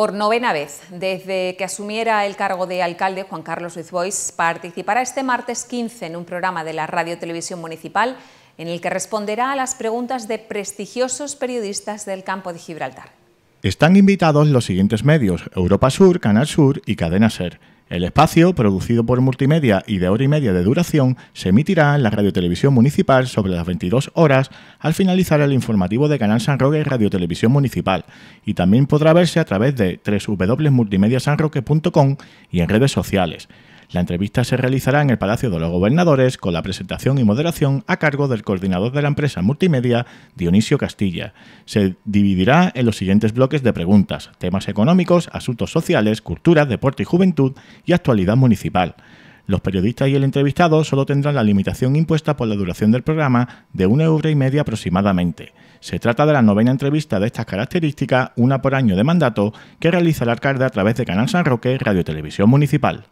Por novena vez, desde que asumiera el cargo de alcalde, Juan Carlos Ruiz Bois participará este martes 15 en un programa de la Radio Televisión Municipal en el que responderá a las preguntas de prestigiosos periodistas del campo de Gibraltar. Están invitados los siguientes medios, Europa Sur, Canal Sur y Cadena Ser. El espacio, producido por multimedia y de hora y media de duración, se emitirá en la radiotelevisión municipal sobre las 22 horas al finalizar el informativo de Canal San Roque y Radiotelevisión Municipal, y también podrá verse a través de www.multimediasanroque.com y en redes sociales. La entrevista se realizará en el Palacio de los Gobernadores con la presentación y moderación a cargo del coordinador de la empresa multimedia, Dionisio Castilla. Se dividirá en los siguientes bloques de preguntas, temas económicos, asuntos sociales, cultura, deporte y juventud y actualidad municipal. Los periodistas y el entrevistado solo tendrán la limitación impuesta por la duración del programa de una hora y media aproximadamente. Se trata de la novena entrevista de estas características, una por año de mandato, que realiza el alcalde a través de Canal San Roque Radio Televisión Municipal.